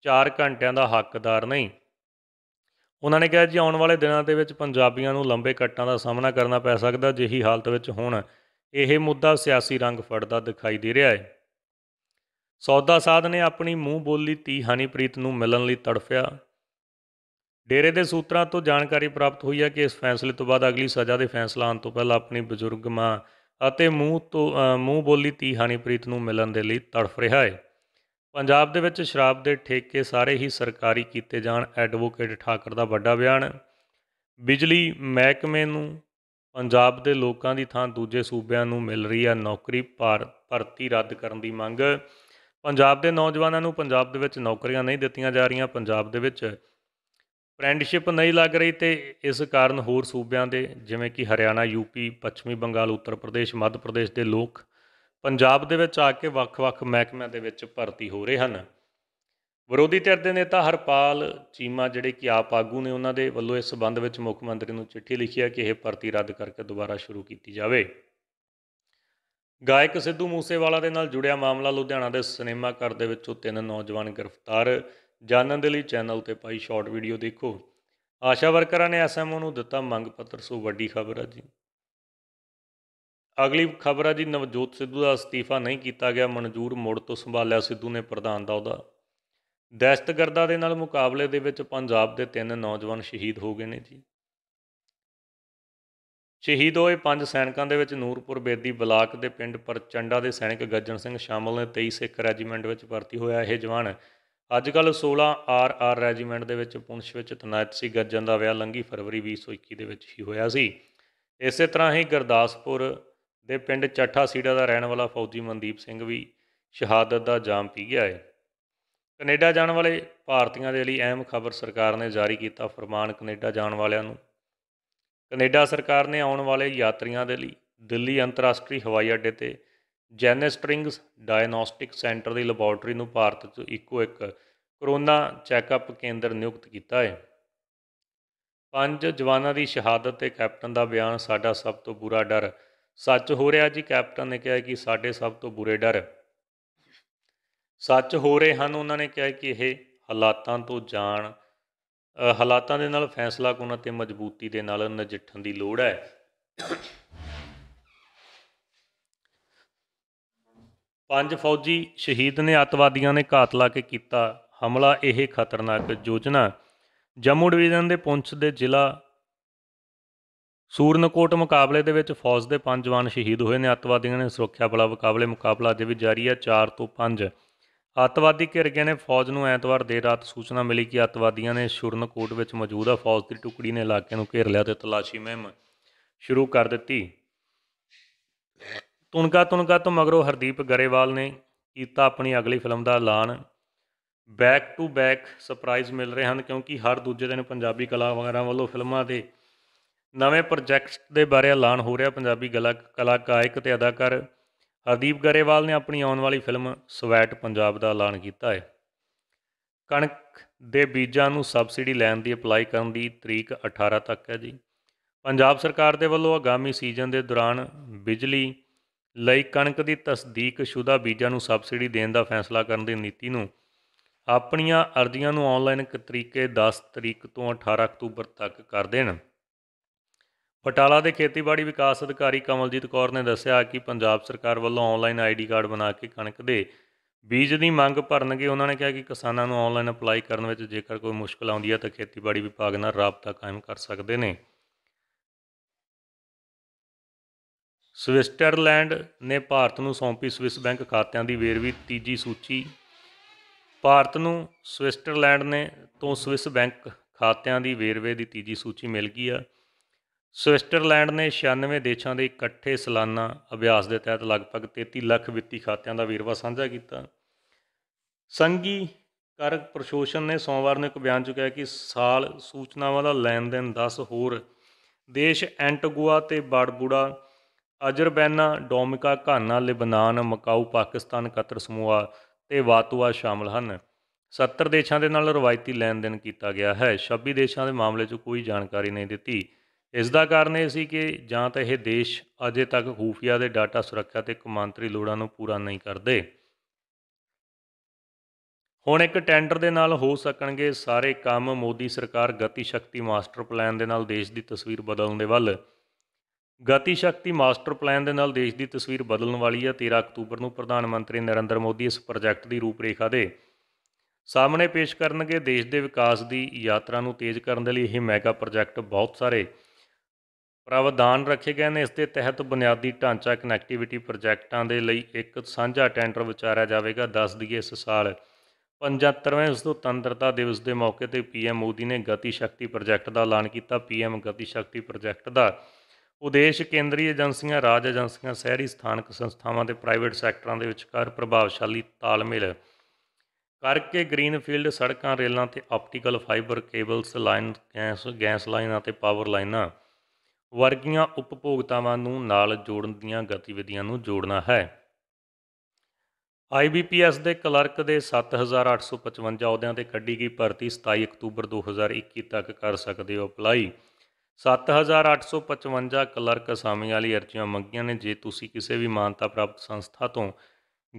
4 ਘੰਟਿਆਂ ਦਾ ਹੱਕਦਾਰ ਨਹੀਂ ਉਹਨਾਂ ਨੇ ਕਿਹਾ ਜੀ ਆਉਣ ਵਾਲੇ ਦਿਨਾਂ ਦੇ ਵਿੱਚ ਪੰਜਾਬੀਆਂ ਨੂੰ ਲੰਬੇ ਕੱਟਾਂ ਦਾ ਸਾਹਮਣਾ ਕਰਨਾ ਪੈ ਸਕਦਾ ਜਿਹੀ ਹਾਲਤ ਵਿੱਚ ਹੁਣ ਇਹ ਮੁੱਦਾ ਸਿਆਸੀ ਰੰਗ ਫੜਦਾ ਦਿਖਾਈ ਦੇ ਰਿਹਾ ਹੈ ਸੌਦਾ ਸਾਧ ਨੇ ਆਪਣੀ ਮੂੰਹ ਬੋਲੀ ਤੀ ਹਨੀਪ੍ਰੀਤ ਨੂੰ ਮਿਲਣ ਲਈ ਤੜਫਿਆ ਡੇਰੇ ਦੇ ਸੂਤਰਾਂ ਤੋਂ ਜਾਣਕਾਰੀ ਪ੍ਰਾਪਤ ਹੋਈ ਹੈ ਕਿ ਇਸ ਫੈਸਲੇ ਤੋਂ ਬਾਅਦ ਅਗਲੀ ਸਜ਼ਾ ਦੇ ਫੈਸਲਾ ਆਉਣ ਤੋਂ ਪਹਿਲਾਂ ਆਪਣੀ ਬਜ਼ੁਰਗ ਮਾਂ ਅਤੇ ਮੂੰਹ ਤੋਂ ਮੂੰਹ ਬੋਲੀ ਤੀ ਹਨੀਪ੍ਰੀਤ ਨੂੰ ਮਿਲਣ ਦੇ ਲਈ ਤੜਫ ਰਿਹਾ ਹੈ ਪੰਜਾਬ ਦੇ ਵਿੱਚ ਸ਼ਰਾਬ ਦੇ ਠੇਕੇ ਸਾਰੇ ਹੀ ਸਰਕਾਰੀ ਕੀਤੇ ਜਾਣ ਐਡਵੋਕੇਟ ਠਾਕਰ ਦਾ ਵੱਡਾ ਬਿਆਨ ਬਿਜਲੀ ਮਹਿਕਮੇ ਨੂੰ ਪੰਜਾਬ ਦੇ ਲੋਕਾਂ ਦੀ ਥਾਂ ਦੂਜੇ ਸੂਬਿਆਂ ਨੂੰ ਮਿਲ ਰਹੀ ਹੈ ਨੌਕਰੀ ਭਰਤੀ ਰੱਦ ਕਰਨ ਦੀ ਮੰਗ ਪੰਜਾਬ ਦੇ ਨੌਜਵਾਨਾਂ ਨੂੰ ਪੰਜਾਬ ਦੇ ਵਿੱਚ ਨੌਕਰੀਆਂ ਨਹੀਂ ਦਿੱਤੀਆਂ ਜਾ ਰਹੀਆਂ ਪੰਜਾਬ ਦੇ ਵਿੱਚ ਫਰੈਂਡਸ਼ਿਪ ਨਹੀਂ ਲੱਗ ਰਹੀ ਤੇ ਇਸ ਕਾਰਨ ਹੋਰ ਸੂਬਿਆਂ ਦੇ ਜਿਵੇਂ ਕਿ ਹਰਿਆਣਾ ਯੂਪੀ ਪੱਛਮੀ ਬੰਗਾਲ ਉੱਤਰ ਪ੍ਰਦੇਸ਼ ਮੱਧ ਪ੍ਰਦੇਸ਼ ਦੇ ਲੋਕ ਪੰਜਾਬ ਦੇ ਵਿੱਚ ਆ ਕੇ ਵੱਖ-ਵੱਖ ਮਹਿਕਮਿਆਂ ਦੇ ਵਿੱਚ ਭਰਤੀ ਹੋ ਰਹੇ ਹਨ ਵਿਰੋਧੀ ਧਿਰ ਦੇ ਨੇਤਾ ਹਰਪਾਲ ਚੀਮਾ ਜਿਹੜੇ ਕਿ ਆਪ ਆਗੂ ਨੇ ਉਹਨਾਂ ਦੇ ਵੱਲੋਂ ਇਸ ਸਬੰਧ ਵਿੱਚ ਮੁੱਖ ਮੰਤਰੀ ਨੂੰ ਚਿੱਠੀ ਲਿਖੀ ਹੈ ਕਿ ਇਹ ਭਰਤੀ ਰੱਦ ਕਰਕੇ ਦੁਬਾਰਾ ਸ਼ੁਰੂ ਕੀਤੀ ਜਾਵੇ ਗਾਇਕ ਸਿੱਧੂ ਮੂਸੇਵਾਲਾ ਦੇ ਨਾਲ ਜੁੜਿਆ ਮਾਮਲਾ ਲੁਧਿਆਣਾ ਦੇ ਸਿਨੇਮਾ ਘਰ ਦੇ ਵਿੱਚੋਂ ਤਿੰਨ ਨੌਜਵਾਨ ਗ੍ਰਿਫਤਾਰ ਜਾਣਨ ਦੇ ਲਈ ਚੈਨਲ ਤੇ ਪਾਈ ਸ਼ਾਰਟ ਵੀਡੀਓ ਦੇਖੋ ਆਸ਼ਾ ਵਰਕਰਾਂ ਨੇ ਐਸਐਮਓ ਨੂੰ ਦਿੱਤਾ ਮੰਗ ਪੱਤਰ ਸੋ ਵੱਡੀ ਖਬਰ ਆ ਜੀ ਅਗਲੀ ਖਬਰ ਆ ਜੀ ਨਵਜੋਤ ਸਿੱਧੂ ਦਾ ਅਸਤੀਫਾ ਨਹੀਂ ਕੀਤਾ ਗਿਆ ਮਨਜ਼ੂਰ ਮੋੜ ਤੋਂ ਸੰਭਾਲਿਆ ਸਿੱਧੂ ਨੇ ਪ੍ਰਧਾਨ ਦਾ ਉਹਦਾ ਦਹਿਸ਼ਤਗਰਦਾਂ ਦੇ ਨਾਲ ਮੁਕਾਬਲੇ ਦੇ ਵਿੱਚ ਪੰਜਾਬ ਦੇ ਤਿੰਨ ਨੌਜਵਾਨ ਸ਼ਹੀਦ ਹੋ ਗਏ ਨੇ ਜੀ ਸ਼ਹੀਦ ਹੋਏ ਪੰਜ ਸੈਨਿਕਾਂ ਦੇ ਵਿੱਚ ਨੂਰਪੁਰ ਬੇਦੀ ਬਲਾਕ ਦੇ ਪਿੰਡ ਪਰਚੰਡਾ ਦੇ ਸੈਨਿਕ ਗੱਜਣ ਸਿੰਘ ਸ਼ਾਮਲ ਨੇ 23 ਸਿੱਖ ਰੈਜੀਮੈਂਟ ਵਿੱਚ ਭਰਤੀ ਹੋਇਆ ਇਹ ਜਵਾਨ ਅੱਜ ਕੱਲ 16 ਆਰ ਆਰ ਰੈਜੀਮੈਂਟ ਦੇ ਵਿੱਚ ਪੁੰਛ ਵਿੱਚ ਤਨਾਇਤ ਸੀ ਗੱਜਨ ਦਾ ਵਿਆਹ ਲੰਗੀ ਫਰਵਰੀ 2021 ਦੇ ਵਿੱਚ ਹੀ ਹੋਇਆ ਸੀ ਇਸੇ ਤਰ੍ਹਾਂ ਹੀ ਗਰਦਾਸਪੁਰ ਦੇ ਪਿੰਡ ਚਾਠਾ ਸੀੜਾ ਦਾ ਰਹਿਣ ਵਾਲਾ ਫੌਜੀ ਮਨਦੀਪ ਸਿੰਘ ਵੀ ਸ਼ਹਾਦਤ ਦਾ ਜਾਮ ਪੀ ਗਿਆ ਹੈ ਕੈਨੇਡਾ ਜਾਣ ਵਾਲੇ ਭਾਰਤੀਆਂ ਦੇ ਲਈ ਅਹਿਮ ਖਬਰ ਸਰਕਾਰ ਨੇ ਜਾਰੀ ਕੀਤਾ ਫਰਮਾਨ ਕੈਨੇਡਾ ਜਾਣ ਵਾਲਿਆਂ ਨੂੰ ਕੈਨੇਡਾ ਸਰਕਾਰ ਨੇ ਆਉਣ ਵਾਲੇ ਯਾਤਰੀਆਂ ਦੇ ਲਈ ਦਿੱਲੀ ਅੰਤਰਰਾਸ਼ਟਰੀ ਹਵਾਈ ਅੱਡੇ ਤੇ ਜੈਨ ਸਪ੍ਰਿੰਗਸ ਡਾਇਗਨੋਸਟਿਕ ਸੈਂਟਰ ਦੀ ਲੈਬੋਰਟਰੀ ਨੂੰ ਭਾਰਤ 'ਚ ਇੱਕੋ ਇੱਕ ਕਰੋਨਾ ਚੈੱਕਅਪ ਕੇਂਦਰ ਨਿਯੁਕਤ ਕੀਤਾ ਹੈ ਪੰਜ ਜਵਾਨਾਂ ਦੀ ਸ਼ਹਾਦਤ ਤੇ ਕੈਪਟਨ ਦਾ ਬਿਆਨ ਸਾਡਾ ਸਭ ਤੋਂ ਬੁਰਾ ਡਰ ਸੱਚ ਹੋ ਰਿਹਾ ਜੀ ਕੈਪਟਨ ਨੇ ਕਿਹਾ ਕਿ ਸਾਡੇ ਸਭ ਤੋਂ ਬੁਰੇ ਡਰ ਸੱਚ ਹੋ ਰਹੇ ਹਨ ਉਹਨਾਂ ਨੇ ਕਿਹਾ ਕਿ ਇਹ ਹਾਲਾਤਾਂ ਤੋਂ ਜਾਣ ਹਾਲਾਤਾਂ ਦੇ ਨਾਲ ਫੈਸਲਾ ਕਰਨ ਤੇ ਮਜ਼ਬੂਤੀ ਦੇ ਨਾਲ ਨਜਿੱਠਣ ਦੀ ਲੋੜ ਹੈ ਪੰਜ ਫੌਜੀ ਸ਼ਹੀਦ ਨੇ ਅਤਵਾਦੀਆਂ ਨੇ ਘਾਤ ਲਾ ਕੇ ਕੀਤਾ ਹਮਲਾ ਇਹ ਖਤਰਨਾਕ ਯੋਜਨਾ ਜੰਮੂ ਡਿਵੀਜ਼ਨ ਦੇ ਪੁੰਛ ਦੇ ਜ਼ਿਲ੍ਹਾ ਸੂਰਨਕੋਟ ਮੁਕਾਬਲੇ ਦੇ ਵਿੱਚ ਫੌਜ ਦੇ ਪੰਜ ਜਵਾਨ ਸ਼ਹੀਦ ਹੋਏ ਨੇ ਅਤਵਾਦੀਆਂ ਨੇ ਸੁਰੱਖਿਆ ਬਲਾਂ ਮੁਕਾਬਲੇ ਮੁਕਾਬਲਾ ਅਜੇ ਵੀ ਜਾਰੀ ਹੈ 4 ਤੋਂ 5 ਅਤਵਾਦੀ ਘਿਰ ਗਏ ਨੇ ਫੌਜ ਨੂੰ ਐਤਵਾਰ ਦੇ ਰਾਤ ਸੂਚਨਾ ਮਿਲੀ ਕਿ ਅਤਵਾਦੀਆਂ ਨੇ ਸ਼ੁਰਨਕੋਟ ਵਿੱਚ ਮੌਜੂਦ ਆ ਫੌਜ ਦੀ ਟੁਕੜੀ ਨੇ ਇਲਾਕੇ ਨੂੰ ਘੇਰ ਲਿਆ ਤੇ ਤਲਾਸ਼ੀ ਮਹਿੰਮ ਸ਼ੁਰੂ ਕਰ ਦਿੱਤੀ ਤੁਣਕਾ ਤੁਣਕਾ ਤੋਂ ਮਗਰੋਂ ਹਰਦੀਪ ਗਰੇਵਾਲ ਨੇ ਕੀਤਾ ਆਪਣੀ ਅਗਲੀ ਫਿਲਮ ਦਾ ਐਲਾਨ ਬੈਕ ਟੂ ਬੈਕ ਸਰਪ੍ਰਾਈਜ਼ ਮਿਲ ਰਹੇ ਹਨ ਕਿਉਂਕਿ ਹਰ ਦੂਜੇ ਦਿਨ ਪੰਜਾਬੀ ਕਲਾਕਾਰਾਂ ਵੱਲੋਂ ਫਿਲਮਾਂ ਦੇ ਨਵੇਂ ਪ੍ਰੋਜੈਕਟਸ ਦੇ ਬਾਰੇ ਐਲਾਨ ਹੋ ਰਿਹਾ ਪੰਜਾਬੀ ਕਲਾ ਗਾਇਕ ਤੇ ਅਦਾਕਾਰ ਹਰਦੀਪ ਗਰੇਵਾਲ ਨੇ ਆਪਣੀ ਆਉਣ ਵਾਲੀ ਫਿਲਮ ਸਵੈਟ ਪੰਜਾਬ ਦਾ ਐਲਾਨ ਕੀਤਾ ਹੈ ਕਣਕ ਦੇ ਬੀਜਾਂ ਨੂੰ ਸਬਸਿਡੀ ਲੈਣ ਦੀ ਅਪਲਾਈ ਕਰਨ ਦੀ ਤਰੀਕ 18 ਤੱਕ ਹੈ ਜੀ ਪੰਜਾਬ ਸਰਕਾਰ ਦੇ ਵੱਲੋਂ ਆਗਾਮੀ ਸੀਜ਼ਨ ਦੇ ਦੌਰਾਨ ਬਿਜਲੀ ਲਈ ਕਣਕ ਦੀ ਤਸਦੀਕ ਸ਼ੁਦਾ ਬੀਜਾਂ ਨੂੰ ਸਬਸਿਡੀ ਦੇਣ ਦਾ ਫੈਸਲਾ ਕਰਨ ਦੀ ਨੀਤੀ ਨੂੰ ਆਪਣੀਆਂ ਅਰਜ਼ੀਆਂ ਨੂੰ ਆਨਲਾਈਨ ਤਰੀਕੇ 10 ਤਰੀਕ ਤੋਂ 18 ਅਕਤੂਬਰ ਤੱਕ ਕਰ ਦੇਣ ਪਟਾਲਾ ਦੇ ਖੇਤੀਬਾੜੀ ਵਿਕਾਸ ਅਧਿਕਾਰੀ ਕਮਲਜੀਤ ਕੌਰ ਨੇ ਦੱਸਿਆ ਕਿ ਪੰਜਾਬ ਸਰਕਾਰ ਵੱਲੋਂ ਆਨਲਾਈਨ ਆਈਡੀ ਕਾਰਡ ਬਣਾ ਕੇ ਕਣਕ ਦੇ ਬੀਜ ਦੀ ਮੰਗ ਭਰਨਗੇ ਉਹਨਾਂ ਨੇ ਕਿਹਾ ਕਿ ਕਿਸਾਨਾਂ ਨੂੰ ਆਨਲਾਈਨ ਅਪਲਾਈ ਕਰਨ ਵਿੱਚ ਜੇਕਰ ਕੋਈ ਮੁਸ਼ਕਲ ਆਉਂਦੀ ਹੈ ਤਾਂ ਖੇਤੀਬਾੜੀ ਵਿਭਾਗ ਨਾਲ ਰਾਬਤਾ ਕਾਇਮ ਕਰ ਸਕਦੇ ਨੇ ਸਵਿਟਜ਼ਰਲੈਂਡ ਨੇ ਭਾਰਤ ਨੂੰ ਸੌਂਪੀ ਸਵਿਸ ਬੈਂਕ ਖਾਤਿਆਂ ਦੀ ਵੇਰਵੀ ਤੀਜੀ ਸੂਚੀ ਭਾਰਤ ਨੂੰ ਸਵਿਟਜ਼ਰਲੈਂਡ ਨੇ ਤੋਂ ਸਵਿਸ ਬੈਂਕ ਖਾਤਿਆਂ ਦੀ ਵੇਰਵੇ ਦੀ ਤੀਜੀ ਸੂਚੀ ਮਿਲ ਗਈ ਆ ਸਵਿਟਜ਼ਰਲੈਂਡ ਨੇ 96 ਦੇਸ਼ਾਂ ਦੇ ਇਕੱਠੇ ਸਾਲਾਨਾ ਅਭਿਆਸ ਦੇ ਤਹਿਤ ਲਗਭਗ 33 ਲੱਖ ਵਿੱਤੀ ਖਾਤਿਆਂ ਦਾ ਵੇਰਵਾ ਸਾਂਝਾ ਕੀਤਾ ਸੰਗੀ ਕਾਰਕ ਪ੍ਰਸ਼ੋਸ਼ਨ ਨੇ ਸੋਮਵਾਰ ਨੂੰ ਇੱਕ ਬਿਆਨ ਚ ਕਿ ਸਾਲ ਸੂਚਨਾਵਾਂ ਦਾ ਲੈਣ-ਦੇਣ 10 ਹੋਰ ਦੇਸ਼ ਐਂਟਗੁਆ ਤੇ ਬਾਰਬੂਡਾ ਅਜ਼ਰਬੈਨਾ ਡੋਮਿਕਾ ਘਾਨਾ ਲਿਬਨਾਨ ਮਕਾਉ ਪਾਕਿਸਤਾਨ ਕਤਰ ਸਮੂਹਾ ਤੇ ਵਾਤੂਆ ਸ਼ਾਮਲ ਹਨ 70 ਦੇਸ਼ਾਂ ਦੇ ਨਾਲ ਰਵਾਇਤੀ ਲੈਣ ਦੇਣ ਕੀਤਾ ਗਿਆ ਹੈ 26 ਦੇਸ਼ਾਂ ਦੇ ਮਾਮਲੇ 'ਚ ਕੋਈ ਜਾਣਕਾਰੀ ਨਹੀਂ ਦਿੱਤੀ ਇਸ ਦਾ ਕਾਰਨ ਇਹ ਸੀ ਕਿ ਜਾਂ ਤਾਂ ਇਹ ਦੇਸ਼ ਅਜੇ ਤੱਕ ਖੂਫੀਆ ਦੇ ਡਾਟਾ ਸੁਰੱਖਿਆ ਤੇ ਕਮਾਂਤਰੀ ਲੋੜਾਂ ਨੂੰ ਪੂਰਾ ਨਹੀਂ ਕਰਦੇ ਹੁਣ ਇੱਕ ਟੈਂਡਰ ਦੇ ਨਾਲ ਹੋ ਸਕਣਗੇ ਸਾਰੇ ਕੰਮ ਮੋਦੀ ਸਰਕਾਰ ਗਤੀ ਸ਼ਕਤੀ ਮਾਸਟਰ ਪਲਾਨ ਦੇ ਨਾਲ ਦੇਸ਼ ਦੀ ਤਸਵੀਰ ਬਦਲਣ ਦੇ ਵੱਲ ਗਤੀ ਸ਼ਕਤੀ ਮਾਸਟਰ ਪਲਾਨ ਦੇ ਨਾਲ ਦੇਸ਼ ਦੀ ਤਸਵੀਰ ਬਦਲਣ ਵਾਲੀ ਹੈ 13 ਅਕਤੂਬਰ ਨੂੰ ਪ੍ਰਧਾਨ ਮੰਤਰੀ ਨਰਿੰਦਰ ਮੋਦੀ ਇਸ ਪ੍ਰੋਜੈਕਟ ਦੀ ਰੂਪਰੇਖਾ ਦੇ ਸਾਹਮਣੇ ਪੇਸ਼ ਕਰਨਗੇ ਦੇਸ਼ ਦੇ ਵਿਕਾਸ ਦੀ ਯਾਤਰਾ ਨੂੰ ਤੇਜ਼ ਕਰਨ ਦੇ ਲਈ ਇਹ ਮੈਗਾ ਪ੍ਰੋਜੈਕਟ ਬਹੁਤ ਸਾਰੇ ਪ੍ਰਾਵਧਾਨ ਰੱਖੇ ਗਏ ਨੇ ਇਸ ਦੇ ਤਹਿਤ ਬੁਨਿਆਦੀ ਢਾਂਚਾ ਕਨੈਕਟੀਵਿਟੀ ਪ੍ਰੋਜੈਕਟਾਂ ਦੇ ਲਈ ਇੱਕ ਸਾਂਝਾ ਟੈਂਡਰ ਵਿਚਾਰਿਆ ਜਾਵੇਗਾ ਦੱਸ ਦਈਏ ਇਸ ਸਾਲ 75ਵੇਂ ਸੁਤੰਤਰਤਾ ਦਿਵਸ ਦੇ ਮੌਕੇ ਤੇ ਪੀਐਮ ਮੋਦੀ ਨੇ ਗਤੀ ਸ਼ਕਤੀ ਪ੍ਰੋਜੈਕਟ ਦਾ ਐਲਾਨ ਕੀਤਾ ਪੀਐਮ ਗਤੀ ਸ਼ਕਤੀ ਪ੍ਰੋਜੈਕਟ ਦਾ ਉਦੇਸ਼ ਕੇਂਦਰੀ ਏਜੰਸੀਆਂ ਰਾਜ ਏਜੰਸੀਆਂ ਸ਼ਹਿਰੀ ਸਥਾਨਕ ਸੰਸਥਾਵਾਂ ਤੇ ਪ੍ਰਾਈਵੇਟ ਸੈਕਟਰਾਂ ਦੇ ਵਿਚਕਾਰ ਪ੍ਰਭਾਵਸ਼ਾਲੀ ਤਾਲਮੇਲ ਕਰਕੇ ਗ੍ਰੀਨਫੀਲਡ ਸੜਕਾਂ ਰੇਲਾਂ ਤੇ optical fibre cables line gas gas ਲਾਈਨਾਂ ਤੇ ਪਾਵਰ ਲਾਈਨਾਂ ਵਰਗੀਆਂ ਉਪਭੋਗਤਾਵਾਂ ਨੂੰ ਨਾਲ ਜੋੜਨ ਦੀਆਂ ਗਤੀਵਿਧੀਆਂ ਨੂੰ ਜੋੜਨਾ ਹੈ IBPS ਦੇ ਕਲਰਕ ਦੇ 7855 ਅਹੁਦਿਆਂ ਤੇ ਕੱਢੀ ਗਈ ਭਰਤੀ 27 ਅਕਤੂਬਰ 2021 ਤੱਕ ਕਰ ਸਕਦੇ ਹੋ ਅਪਲਾਈ 7855 ਕਲਰਕ ਅਸਾਮੀਆਂ ਲਈ ਅਰਜ਼ੀਆਂ ਮੰਗੀਆਂ ਨੇ ਜੇ ਤੁਸੀਂ ਕਿਸੇ ਵੀ ਮਾਨਤਾ ਪ੍ਰਾਪਤ ਸੰਸਥਾ ਤੋਂ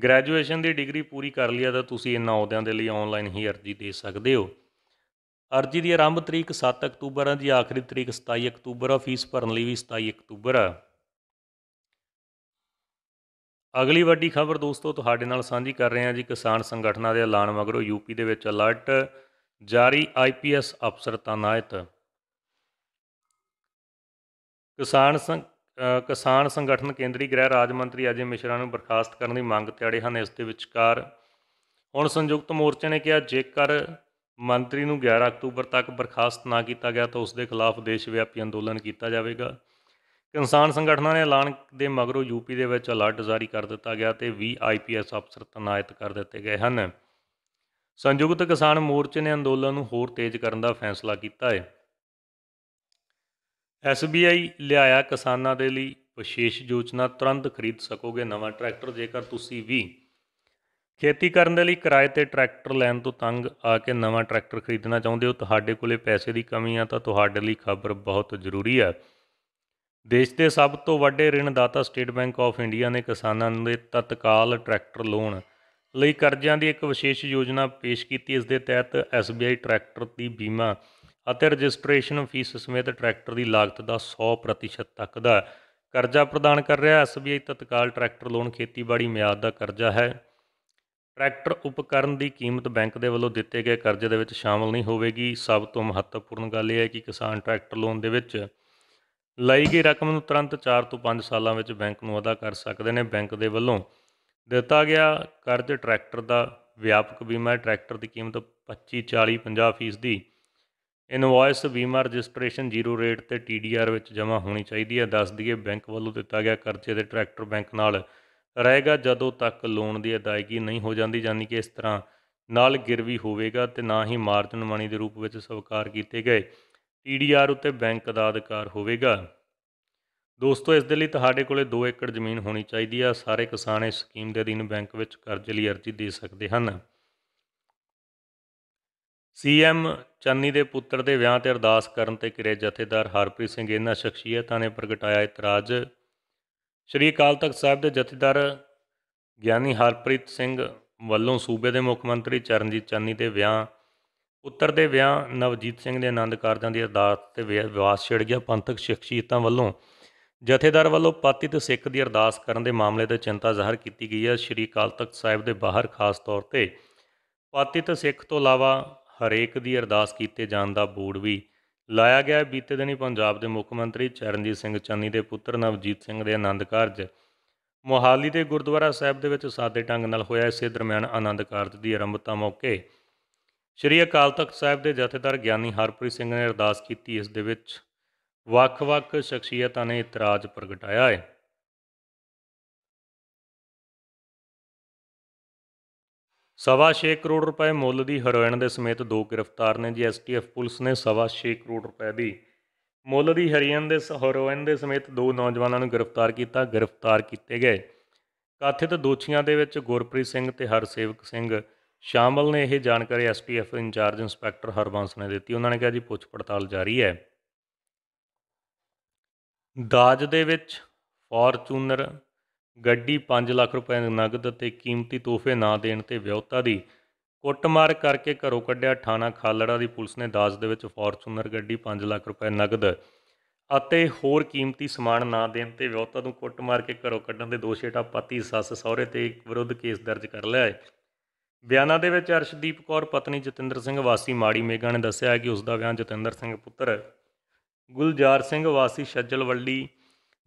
ਗ੍ਰੈਜੂਏਸ਼ਨ ਦੀ ਡਿਗਰੀ ਪੂਰੀ ਕਰ ਲਈ ਹੈ ਤਾਂ ਤੁਸੀਂ ਇਹਨਾਂ ਅਹੁਦਿਆਂ ਦੇ ਲਈ ਆਨਲਾਈਨ ਹੀ ਅਰਜ਼ੀ ਦੇ ਸਕਦੇ ਹੋ ਅਰਜ਼ੀ ਦੀ ਆਰੰਭ ਤਰੀਕ 7 ਅਕਤੂਬਰ ਹੈ ਜੀ ਆਖਰੀ ਤਰੀਕ 27 ਅਕਤੂਬਰ ਹੈ ਫੀਸ ਭਰਨ ਲਈ ਵੀ 27 ਅਕਤੂਬਰ ਹੈ ਅਗਲੀ ਵੱਡੀ ਖਬਰ ਦੋਸਤੋ ਤੁਹਾਡੇ ਨਾਲ ਸਾਂਝੀ ਕਰ ਰਹੇ ਹਾਂ ਜੀ ਕਿਸਾਨ ਸੰਗਠਨਾਂ ਦੇ ਐਲਾਨ ਮਗਰੋਂ ਯੂਪੀ ਦੇ ਵਿੱਚ ਅਲਰਟ ਜਾਰੀ ਆਈਪੀਐਸ ਅਫਸਰ ਤਾਨਾਇਤ ਕਿਸਾਨ ਕਿਸਾਨ ਸੰਗਠਨ ਕੇਂਦਰੀ ਗ੍ਰਹਿ ਰਾਜ ਮੰਤਰੀ ਅਜੇ ਮਿਸ਼ਰਾ ਨੂੰ ਬਰਖਾਸਤ ਕਰਨ ਦੀ ਮੰਗ ਤੇ ਅੜੇ ਹਨ ਇਸ ਦੇ ਵਿਚਕਾਰ ਹੁਣ ਸੰਯੁਕਤ ਮੋਰਚੇ ਨੇ ਕਿਹਾ ਜੇਕਰ ਮੰਤਰੀ ਨੂੰ 11 ਅਕਤੂਬਰ ਤੱਕ ਬਰਖਾਸਤ ਨਾ ਕੀਤਾ ਗਿਆ ਤਾਂ ਉਸ ਦੇ ਖਿਲਾਫ ਦੇਸ਼ ਵਿਆਪੀ ਅੰਦੋਲਨ ਕੀਤਾ ਜਾਵੇਗਾ ਕਿਸਾਨ ਸੰਗਠਨਾਂ ਨੇ ਐਲਾਨ ਦੇ ਮਗਰੋਂ ਯੂਪੀ ਦੇ ਵਿੱਚ ਅਲਰਟ ਜਾਰੀ ਕਰ ਦਿੱਤਾ ਗਿਆ ਤੇ 20 ਆਈਪੀਐਸ ਅਫਸਰ ਤਨਾਇਤ ਕਰ ਦਿੱਤੇ ਗਏ ਹਨ ਸੰਯੁਕਤ ਕਿਸਾਨ ਮੋਰਚੇ ਨੇ ਅੰਦੋਲਨ ਨੂੰ ਹੋਰ ਤੇਜ਼ ਕਰਨ ਦਾ ਫੈਸਲਾ ਕੀਤਾ ਹੈ ਐਸਬੀਆਈ ਲਿਆਇਆ ਕਿਸਾਨਾਂ ਦੇ ਲਈ ਵਿਸ਼ੇਸ਼ ਯੋਜਨਾ ਤੁਰੰਤ ਖਰੀਦ ਸਕੋਗੇ ਨਵਾਂ ਟਰੈਕਟਰ ਜੇਕਰ ਤੁਸੀਂ ਵੀ ਖੇਤੀ ਕਰਨ ਦੇ ਲਈ ਕਿਰਾਏ ਤੇ ਟਰੈਕਟਰ ਲੈਣ ਤੋਂ ਤੰਗ ਆ ਕੇ ਨਵਾਂ ਟਰੈਕਟਰ ਖਰੀਦਣਾ ਚਾਹੁੰਦੇ ਹੋ ਤੁਹਾਡੇ ਕੋਲੇ ਪੈਸੇ ਦੀ ਕਮੀ ਆ ਤਾਂ ਤੁਹਾਡੇ ਲਈ ਖਬਰ ਬਹੁਤ ਜ਼ਰੂਰੀ ਆ ਦੇਸ਼ ਦੇ ਸਭ ਤੋਂ ਵੱਡੇ ਦਾਤਾ ਸਟੇਟ ਬੈਂਕ ਆਫ ਇੰਡੀਆ ਨੇ ਕਿਸਾਨਾਂ ਦੇ ਤਤਕਾਲ ਟਰੈਕਟਰ ਲੋਨ ਲਈ ਕਰਜ਼ਿਆਂ ਦੀ ਇੱਕ ਵਿਸ਼ੇਸ਼ ਯੋਜਨਾ ਪੇਸ਼ ਕੀਤੀ ਇਸ ਦੇ ਤਹਿਤ ਐਸਬੀਆਈ ਟਰੈਕਟਰ ਦੀ ਬੀਮਾ ਅਤੇ ਰਜਿਸਟ੍ਰੇਸ਼ਨ ਫੀਸ ਸਮੇਤ ਟਰੈਕਟਰ ਦੀ ਲਾਗਤ ਦਾ 100% ਤੱਕ ਦਾ ਕਰਜ਼ਾ ਪ੍ਰਦਾਨ ਕਰ ਰਿਹਾ ਐਸਬੀਆਈ ਤਤਕਾਲ ਟਰੈਕਟਰ ਲੋਨ ਖੇਤੀਬਾੜੀ ਮਿਆਦ ਦਾ ਕਰਜ਼ਾ ਹੈ ਟਰੈਕਟਰ ਉਪਕਰਨ ਦੀ ਕੀਮਤ ਬੈਂਕ ਦੇ ਵੱਲੋਂ ਦਿੱਤੇ ਗਏ ਕਰਜ਼ੇ ਦੇ ਵਿੱਚ ਸ਼ਾਮਲ ਨਹੀਂ ਹੋਵੇਗੀ ਸਭ ਤੋਂ ਮਹੱਤਵਪੂਰਨ ਗੱਲ ਇਹ ਹੈ ਕਿ ਕਿਸਾਨ ਟਰੈਕਟਰ ਲੋਨ ਦੇ ਵਿੱਚ ਲਈ ਗਈ ਰਕਮ ਨੂੰ ਤੁਰੰਤ 4 ਤੋਂ 5 ਸਾਲਾਂ ਵਿੱਚ ਬੈਂਕ ਨੂੰ ਅਦਾ ਕਰ ਸਕਦੇ ਨੇ ਬੈਂਕ ਦੇ ਵੱਲੋਂ ਦਿੱਤਾ ਗਿਆ ਕਰਜ਼ ਟਰੈਕਟਰ ਦਾ ਵਿਆਪਕ ਬੀਮਾ ਟਰੈਕਟਰ ਦੀ ਕੀਮਤ 25 40 50 ਫੀਸਦੀ ਇਨਵੌਇਸ ਬੀਮਾ ਰਜਿਸਟ੍ਰੇਸ਼ਨ ਜ਼ੀਰੋ ਰੇਟ ਤੇ TDR ਵਿੱਚ ਜਮ੍ਹਾਂ ਹੋਣੀ ਚਾਹੀਦੀ ਹੈ ਦੱਸ ਦਈਏ ਬੈਂਕ ਵੱਲੋਂ ਦਿੱਤਾ ਗਿਆ ਕਰਜ਼ੇ ਦੇ ਟਰੈਕਟਰ ਬੈਂਕ ਨਾਲ ਰਹੇਗਾ ਜਦੋਂ ਤੱਕ ਲੋਨ ਦੀ ਅਦਾਇਗੀ ਨਹੀਂ ਹੋ ਜਾਂਦੀ ਯਾਨੀ ਕਿ ਇਸ ਤਰ੍ਹਾਂ ਨਾਲ ਗਿਰਵੀ ਹੋਵੇਗਾ ਤੇ ਨਾ ਹੀ ਮਾਰਜਨ ਮਨੀ ਦੇ ਰੂਪ ਵਿੱਚ ਸਵਕਾਰ ਕੀਤੇ ਗਏ TDR ਉੱਤੇ ਬੈਂਕ ਦਾ ਅਧਿਕਾਰ ਹੋਵੇਗਾ ਦੋਸਤੋ ਇਸ ਦੇ ਲਈ ਤੁਹਾਡੇ ਕੋਲੇ 2 ਏਕੜ ਜ਼ਮੀਨ ਹੋਣੀ ਚਾਹੀਦੀ ਆ ਸਾਰੇ ਕਿਸਾਨ ਇਸ ਸਕੀਮ ਦੇ ਅਧੀਨ ਬੈਂਕ ਵਿੱਚ ਕਰਜ਼ੇ ਲਈ ਅਰਜ਼ੀ ਦੇ ਸਕਦੇ ਹਨ ਸੀਐਮ ਚੰਨੀ ਦੇ ਪੁੱਤਰ ਦੇ ਵਿਆਹ ਤੇ ਅਰਦਾਸ ਕਰਨ ਤੇ ਕਿਰੇ ਜਥੇਦਾਰ ਹਰਪ੍ਰੀਤ ਸਿੰਘ ਇਹਨਾਂ ਸ਼ਖਸੀਅਤਾਂ ਨੇ ਪ੍ਰਗਟਾਇਆ ਇਤਰਾਜ਼ ਸ਼੍ਰੀ ਅਕਾਲ ਤਖਤ ਸਾਹਿਬ ਦੇ ਜਥੇਦਾਰ ਗਿਆਨੀ ਹਰਪ੍ਰੀਤ ਸਿੰਘ ਵੱਲੋਂ ਸੂਬੇ ਦੇ ਮੁੱਖ ਮੰਤਰੀ ਚਰਨਜੀਤ ਚੰਨੀ ਦੇ ਵਿਆਹ ਪੁੱਤਰ ਦੇ ਵਿਆਹ ਨਵਜੀਤ ਸਿੰਘ ਦੇ ਆਨੰਦ ਕਾਰਜਾਂ ਦੀ ਅਰਦਾਸ ਤੇ ਵਿਵਾਸ ਛਿੜ ਗਿਆ ਪੰਥਕ ਸ਼ਖਸੀਅਤਾਂ ਵੱਲੋਂ ਜਥੇਦਾਰ ਵੱਲੋਂ ਪਾਤੀ ਤੇ ਸਿੱਖ ਦੀ ਅਰਦਾਸ ਕਰਨ ਦੇ ਮਾਮਲੇ ਤੇ ਚਿੰਤਾ ਜ਼ਾਹਰ ਕੀਤੀ ਗਈ ਹੈ ਸ਼੍ਰੀ ਅਕਾਲ ਤਖਤ ਸਾਹਿਬ ਦੇ ਬਾਹਰ ਖਾਸ ਤੌਰ ਤੇ ਪਾਤੀ ਤੇ ਸਿੱਖ ਤੋਂ ਇਲਾਵਾ ਹਰੇਕ ਦੀ ਅਰਦਾਸ ਕੀਤੇ ਜਾਣ ਦਾ ਬੋਰਡ ਵੀ ਲਾਇਆ ਗਿਆ ਬੀਤੇ ਦਿਨੀ ਪੰਜਾਬ ਦੇ ਮੁੱਖ ਮੰਤਰੀ ਚਰਨਜੀਤ ਸਿੰਘ ਚੰਨੀ ਦੇ ਪੁੱਤਰ ਨਵਜੀਤ ਸਿੰਘ ਦੇ ਆਨੰਦ ਕਾਰਜ ਮੋਹਾਲੀ ਦੇ ਗੁਰਦੁਆਰਾ ਸਾਹਿਬ ਦੇ ਵਿੱਚ ਸਾਦੇ ਢੰਗ ਨਾਲ ਹੋਇਆ ਇਸੇ ਦਰਮਿਆਨ ਆਨੰਦ ਕਾਰਜ ਦੀ ਆਰੰਭਤਾ ਮੌਕੇ ਸ਼੍ਰੀ ਅਕਾਲ ਤਖਤ ਸਾਹਿਬ ਦੇ ਜਥੇਦਾਰ ਗਿਆਨੀ ਹਰਪ੍ਰੀਤ ਸਿੰਘ ਨੇ ਅਰਦਾਸ ਕੀਤੀ ਇਸ ਦੇ ਵਿੱਚ ਵੱਖ-ਵੱਖ ਸ਼ਖਸੀਅਤਾਂ ਨੇ ਇਤਰਾਜ਼ ਪ੍ਰਗਟਾਇਆ ਹੈ ਸਵਾ 6 ਕਰੋੜ ਰੁਪਏ ਮੁੱਲ ਦੀ ਹੈਰੋਇਨ ਦੇ ਸਮੇਤ ਦੋ ਗ੍ਰਿਫਤਾਰ ਨੇ ਜੀ ਐਸਟੀਐਫ ਪੁਲਿਸ ਨੇ ਸਵਾ 6 ਕਰੋੜ ਰੁਪਏ ਦੀ ਮੁੱਲ ਦੀ ਹੈਰੋਇਨ ਦੇ ਹੈਰੋਇਨ ਦੇ ਸਮੇਤ ਦੋ ਨੌਜਵਾਨਾਂ ਨੂੰ ਗ੍ਰਿਫਤਾਰ ਕੀਤਾ ਗ੍ਰਿਫਤਾਰ ਕੀਤੇ ਗਏ ਕਥਿਤ ਦੋਸ਼ੀਆਂ ਦੇ ਵਿੱਚ ਗੁਰਪ੍ਰੀਤ ਸਿੰਘ ਤੇ ਹਰਸੇਵਕ ਸਿੰਘ ਸ਼ਾਮਲ ਨੇ ਇਹ ਜਾਣਕਾਰੀ ਐਸਟੀਐਫ ਇੰਚਾਰਜ ਇੰਸਪੈਕਟਰ ਹਰਵੰਸ ਨੇ ਦਿੱਤੀ ਉਹਨਾਂ ਨੇ ਕਿਹਾ ਜੀ ਪੁੱਛ ਪੜਤਾਲ ਜਾਰੀ ਹੈ ਦਾਜ ਦੇ ਵਿੱਚ ਫੋਰਚੂਨਰ ਗੱਡੀ 5 ਲੱਖ ਰੁਪਏ ਨਗਦ ਅਤੇ ਕੀਮਤੀ ਤੋਹਫੇ ਨਾ ਦੇਣ ਤੇ ਵਿਅਉਤਾ ਦੀ ਕੁੱਟਮਾਰ ਕਰਕੇ ਘਰੋਂ ਕੱਢਿਆ ਥਾਣਾ ਖਾਲੜਾ ਦੀ ਪੁਲਿਸ ਨੇ ਦਾਜ ਦੇ ਵਿੱਚ ਫੋਰਚੂਨਰ ਗੱਡੀ 5 ਲੱਖ ਰੁਪਏ ਨਗਦ ਅਤੇ ਹੋਰ ਕੀਮਤੀ ਸਮਾਨ ਨਾ ਦੇਣ ਤੇ ਵਿਅਉਤਾ ਨੂੰ ਕੁੱਟਮਾਰ ਕੇ ਘਰੋਂ ਕੱਢਣ ਦੇ ਦੋਸ਼ ਹੇਠਾਂ ਪਤੀ ਸੱਸ ਸਹੁਰੇ ਤੇ ਵਿਰੁੱਧ ਕੇਸ ਦਰਜ ਕਰ ਲਿਆ ਹੈ ਬਿਆਨਾਂ ਦੇ ਵਿੱਚ ਅਰਸ਼ਦੀਪ ਕੌਰ ਪਤਨੀ ਜਤਿੰਦਰ ਸਿੰਘ ਵਾਸੀ ਮਾੜੀ ਮੇਗਾ ਨੇ ਦੱਸਿਆ ਕਿ ਉਸ ਦਾ ਵਿਆਹ ਜਤਿੰਦਰ ਸਿੰਘ ਪੁੱਤਰ ਗੁਲਜਾਰ ਸਿੰਘ ਵਾਸੀ ਛੱਜਲਵੱਲੀ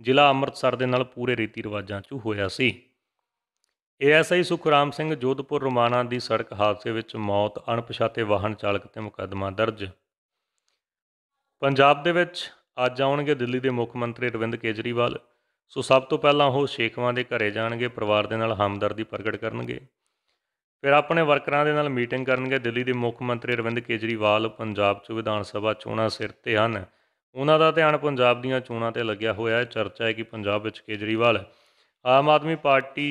ਜ਼ਿਲ੍ਹਾ ਅੰਮ੍ਰਿਤਸਰ ਦੇ ਨਾਲ ਪੂਰੇ ਰੀਤੀ ਰਿਵਾਜਾਂ 'ਚ ਹੋਇਆ ਸੀ ਏਐਸਆਈ ਸੁਖਰਾਮ ਸਿੰਘ ਜੋਧਪੁਰ ਰੋਮਾਨਾ ਦੀ ਸੜਕ ਹਾਦਸੇ ਵਿੱਚ ਮੌਤ ਅਣਪਛਾਤੇ ਵਾਹਨ ਚਾਲਕ ਤੇ ਮੁਕੱਦਮਾ ਦਰਜ ਪੰਜਾਬ ਦੇ ਵਿੱਚ ਅੱਜ ਆਉਣਗੇ ਦਿੱਲੀ ਦੇ ਮੁੱਖ ਮੰਤਰੀ ਅਰਵਿੰਦ ਕੇਜਰੀਵਾਲ ਸੋ ਸਭ ਤੋਂ ਪਹਿਲਾਂ ਉਹ ਸ਼ੇਖਵਾਂ ਦੇ ਘਰੇ ਜਾਣਗੇ ਪਰਿਵਾਰ ਦੇ ਨਾਲ ਹਮਦਰਦੀ ਪ੍ਰਗਟ ਕਰਨਗੇ ਫਿਰ ਆਪਣੇ ਵਰਕਰਾਂ ਦੇ ਨਾਲ ਮੀਟਿੰਗ ਕਰਨਗੇ ਦਿੱਲੀ ਦੇ ਮੁੱਖ ਮੰਤਰੀ ਅਰਵਿੰਦ ਕੇਜਰੀਵਾਲ ਪੰਜਾਬ 'ਚ ਵਿਧਾਨ ਸਭਾ ਚੋਣਾਂ ਸਿਰ ਤੇ ਹਨ ਉਹਨਾਂ ਦਾ ਧਿਆਨ ਪੰਜਾਬ ਦੀਆਂ ਚੋਣਾਂ ਤੇ ਲੱਗਿਆ ਹੋਇਆ ਹੈ ਚਰਚਾ ਹੈ ਕਿ ਪੰਜਾਬ ਵਿੱਚ ਕੇਜਰੀਵਾਲ ਆਮ ਆਦਮੀ ਪਾਰਟੀ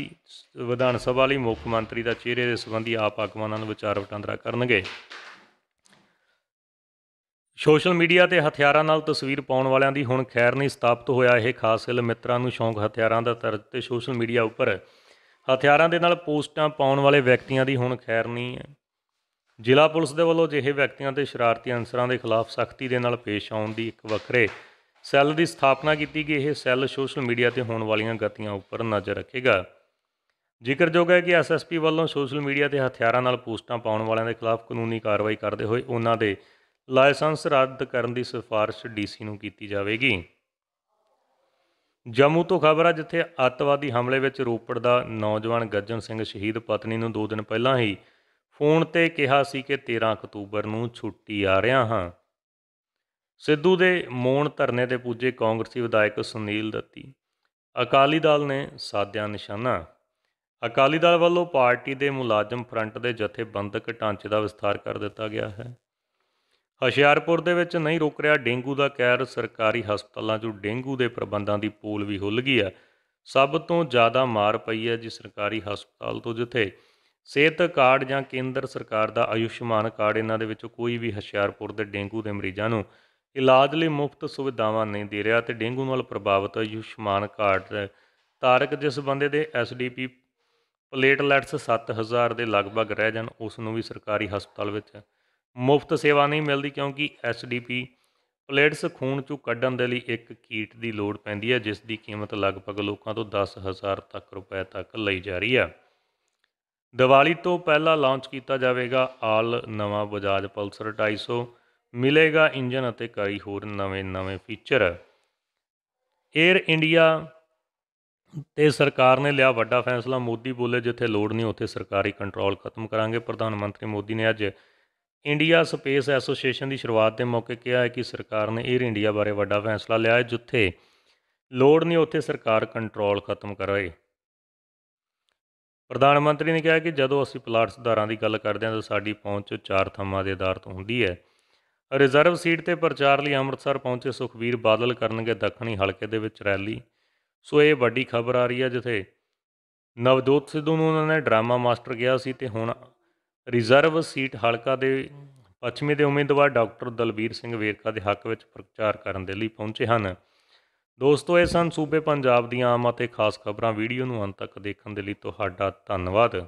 ਵਿਧਾਨ ਸਭਾ ਲਈ ਮੁੱਖ ਮੰਤਰੀ ਦਾ ਚਿਹਰੇ ਦੇ ਸੰਬੰਧੀ ਆਪ ਆਗਵਾਨਾਂ ਨਾਲ ਵਿਚਾਰ ਵਟਾਂਦਰਾ ਕਰਨਗੇ ਸੋਸ਼ਲ ਮੀਡੀਆ ਤੇ ਹਥਿਆਰਾਂ ਨਾਲ ਤਸਵੀਰ ਪਾਉਣ ਵਾਲਿਆਂ ਦੀ ਹੁਣ ਖੈਰ ਨਹੀਂ ਸਥਾਪਿਤ ਹੋਇਆ ਇਹ ਖਾਸ ਇਲ ਮਿੱਤਰਾਂ ਨੂੰ ਸ਼ੌਂਕ ਹਥਿਆਰਾਂ ਦਾ ਤਰਜ ਤੇ ਸੋਸ਼ਲ ਮੀਡੀਆ ਉੱਪਰ ਹਥਿਆਰਾਂ ਦੇ ਨਾਲ ਪੋਸਟਾਂ ਪਾਉਣ ਵਾਲੇ ਵਿਅਕਤੀਆਂ ਦੀ ਹੁਣ ਖੈਰ ਨਹੀਂ ਹੈ ਜ਼ਿਲ੍ਹਾ ਪੁਲਿਸ ਦੇ ਵੱਲੋਂ ਜਿਹੇ ਵਿਅਕਤੀਆਂ ਤੇ ਸ਼ਰਾਰਤੀ ਅਨਸਰਾਂ ਦੇ ਖਿਲਾਫ ਸਖਤੀ ਦੇ ਨਾਲ ਪੇਸ਼ ਆਉਣ ਦੀ ਇੱਕ ਵੱਖਰੇ ਸੈੱਲ ਦੀ ਸਥਾਪਨਾ ਕੀਤੀ ਗਈ ਇਹ ਸੈੱਲ ਸੋਸ਼ਲ ਮੀਡੀਆ ਤੇ ਹੋਣ ਵਾਲੀਆਂ ਗਤੀਆਂ ਉੱਪਰ ਨਜ਼ਰ ਰੱਖੇਗਾ ਜ਼ਿਕਰਯੋਗ ਹੈ ਕਿ ਐਸਐਸਪੀ ਵੱਲੋਂ ਸੋਸ਼ਲ ਮੀਡੀਆ ਤੇ ਹਥਿਆਰਾਂ ਨਾਲ ਪੋਸਟਾਂ ਪਾਉਣ ਵਾਲਿਆਂ ਦੇ ਖਿਲਾਫ ਕਾਨੂੰਨੀ ਕਾਰਵਾਈ ਕਰਦੇ ਹੋਏ ਉਹਨਾਂ ਦੇ ਲਾਇਸੈਂਸ ਰੱਦ ਕਰਨ ਦੀ ਸਿਫਾਰਿਸ਼ ਡੀਸੀ ਨੂੰ ਕੀਤੀ ਜਾਵੇਗੀ ਜੰਮੂ ਤੋਂ ਖਬਰ ਆ ਜਿੱਥੇ ਅੱਤਵਾਦੀ ਹਮਲੇ ਵਿੱਚ ਰੋਪੜ ਦਾ ਨੌਜਵਾਨ ਗੱਜਨ ਸਿੰਘ ਸ਼ਹੀਦ ਪਤਨੀ ਨੂੰ 2 ਦਿਨ ਪਹਿਲਾਂ ਹੀ ਫੋਨ ਤੇ ਕਿਹਾ ਸੀ ਕਿ 13 ਅਕਤੂਬਰ ਨੂੰ ਛੁੱਟੀ ਆ ਰਿਹਾ ਹਾਂ ਸਿੱਧੂ ਦੇ ਮੌਨ ਧਰਨੇ ਤੇ ਪੁੱਜੇ ਕਾਂਗਰਸੀ ਵਿਧਾਇਕ ਸੁਨੀਲ ਦੱਤੀ ਅਕਾਲੀ ਦਲ ਨੇ ਸਾਧਿਆ ਨਿਸ਼ਾਨਾ ਅਕਾਲੀ ਦਲ ਵੱਲੋਂ ਪਾਰਟੀ ਦੇ ਮੁਲਾਜ਼ਮ ਫਰੰਟ ਦੇ ਜਥੇਬੰਦਕ ਢਾਂਚੇ ਦਾ ਵਿਸਥਾਰ ਕਰ ਦਿੱਤਾ ਗਿਆ ਹੈ ਹਸ਼ਿਆਰਪੁਰ ਦੇ ਵਿੱਚ ਨਹੀਂ ਰੁਕ ਰਿਹਾ ਡੇਂਗੂ ਦਾ ਕਹਿਰ ਸਰਕਾਰੀ ਹਸਪਤਾਲਾਂ 'ਚ ਡੇਂਗੂ ਦੇ ਪ੍ਰਬੰਧਾਂ ਦੀ ਪੋਲ ਵੀ ਹੁੱਲ ਗਈ ਆ ਸਭ ਤੋਂ ਜ਼ਿਆਦਾ ਮਾਰ ਪਈ ਹੈ ਜੀ ਸਰਕਾਰੀ ਹਸਪਤਾਲ ਤੋਂ ਜਿੱਥੇ ਸਿਹਤ ਕਾਰਡ ਜਾਂ ਕੇਂਦਰ ਸਰਕਾਰ ਦਾ ਆਯੁਸ਼ਮਾਨ ਕਾਰਡ ਇਹਨਾਂ ਦੇ ਵਿੱਚੋਂ ਕੋਈ ਵੀ ਹਸ਼ਿਆਰਪੁਰ ਦੇ ਡੇਂਗੂ ਦੇ ਮਰੀਜ਼ਾਂ ਨੂੰ ਇਲਾਜ ਲਈ ਮੁਫਤ ਸੁਵਿਧਾਵਾਂ ਨਹੀਂ ਦੇ ਰਿਹਾ ਤੇ ਡੇਂਗੂ ਨਾਲ ਪ੍ਰਭਾਵਿਤ ਆਯੁਸ਼ਮਾਨ ਕਾਰਡ ਤਾਰਕ ਜਿਸ ਬੰਦੇ ਦੇ ਐਸਡੀਪੀ ਪਲੇਟਲੈਟਸ 7000 ਦੇ ਲਗਭਗ ਰਹਿ ਜਾਣ ਉਸ ਨੂੰ ਵੀ ਸਰਕਾਰੀ ਹਸਪਤਾਲ ਵਿੱਚ ਮੁਫਤ ਸੇਵਾ ਨਹੀਂ ਮਿਲਦੀ ਕਿਉਂਕਿ ਐਸਡੀਪੀ ਪਲੇਟਸ ਖੂਨ ਚੋਂ ਕੱਢਣ ਦੇ ਲਈ ਇੱਕ ਕੀਟ ਦੀ ਲੋੜ ਪੈਂਦੀ ਹੈ ਜਿਸ ਦੀ ਕੀਮਤ ਲਗਭਗ ਲੋਕਾਂ ਤੋਂ 10000 ਤੱਕ ਰੁਪਏ ਤੱਕ ਲਈ ਜਾ ਰਹੀ ਹੈ ਦੀਵਾਲੀ ਤੋਂ ਪਹਿਲਾਂ ਲਾਂਚ ਕੀਤਾ ਜਾਵੇਗਾ ਆਲ ਨਵਾਂ ਬਜਾਜ ਪਲਸਰ 250 ਮਿਲੇਗਾ ਇੰਜਨ ਅਤੇ ਕਈ ਹੋਰ ਨਵੇਂ-ਨਵੇਂ ਫੀਚਰ 에ਅਰ ਇੰਡੀਆ ਤੇ ਸਰਕਾਰ ਨੇ ਲਿਆ ਵੱਡਾ ਫੈਸਲਾ ਮੋਦੀ ਬੋਲੇ ਜਿੱਥੇ ਲੋੜ ਨਹੀਂ ਉੱਥੇ ਸਰਕਾਰੀ ਕੰਟਰੋਲ ਖਤਮ ਕਰਾਂਗੇ ਪ੍ਰਧਾਨ ਮੰਤਰੀ ਮੋਦੀ ਨੇ ਅੱਜ ਇੰਡੀਆ ਸਪੇਸ ਐਸੋਸੀਏਸ਼ਨ ਦੀ ਸ਼ੁਰੂਆਤ ਦੇ ਮੌਕੇ ਕਿਹਾ ਹੈ ਕਿ ਸਰਕਾਰ ਨੇ 에ਅਰ ਇੰਡੀਆ ਬਾਰੇ ਵੱਡਾ ਫੈਸਲਾ ਲਿਆ ਹੈ ਜਿੱਥੇ ਲੋੜ ਨਹੀਂ ਉੱਥੇ ਸਰਕਾਰ ਕੰਟਰੋਲ ਖਤਮ ਕਰਾਏ ਪ੍ਰਧਾਨ ਮੰਤਰੀ ਨੇ ਕਿਹਾ ਕਿ ਜਦੋਂ ਅਸੀਂ ਪਲਾਟ ਸੁਧਾਰਾਂ ਦੀ ਗੱਲ ਕਰਦੇ ਹਾਂ ਤਾਂ ਸਾਡੀ ਪਹੁੰਚ ਚਾਰ ਥੰਮਾਂ ਦੇ ਆਧਾਰ ਤੋਂ ਹੁੰਦੀ ਹੈ ਰਿਜ਼ਰਵ ਸੀਟ ਤੇ ਪ੍ਰਚਾਰ ਲਈ ਅੰਮ੍ਰਿਤਸਰ ਪਹੁੰਚੇ ਸੁਖਵੀਰ ਬਾਦਲ ਕਰਨਗੇ ਦੱਖਣੀ ਹਲਕੇ ਦੇ ਵਿੱਚ ਰੈਲੀ ਸੋ ਇਹ ਵੱਡੀ ਖਬਰ ਆ ਰਹੀ ਹੈ ਜਿੱਥੇ ਨਵਜੋਤ ਸਿੱਧੂ ਨੂੰ ਉਹਨਾਂ ਨੇ ਡਰਾਮਾ ਮਾਸਟਰ ਕਿਹਾ ਸੀ ਤੇ ਹੁਣ ਰਿਜ਼ਰਵ ਸੀਟ ਹਲਕਾ ਦੇ ਪੱਛਮੀ ਦੇ ਉਮੀਦਵਾਰ ਡਾਕਟਰ ਦਲਬੀਰ ਸਿੰਘ ਵੇਰਕਾ ਦੇ ਹੱਕ ਵਿੱਚ ਪ੍ਰਚਾਰ ਕਰਨ ਦੇ ਲਈ ਪਹੁੰਚੇ ਹਨ ਦੋਸਤੋ ਇਹ ਸਨ ਸੂਬੇ ਪੰਜਾਬ ਦੀਆਂ ਆਮ ਅਤੇ ਖਾਸ ਖਬਰਾਂ ਵੀਡੀਓ ਨੂੰ ਅੰਤ ਤੱਕ ਦੇਖਣ ਦੇ ਲਈ ਤੁਹਾਡਾ ਧੰਨਵਾਦ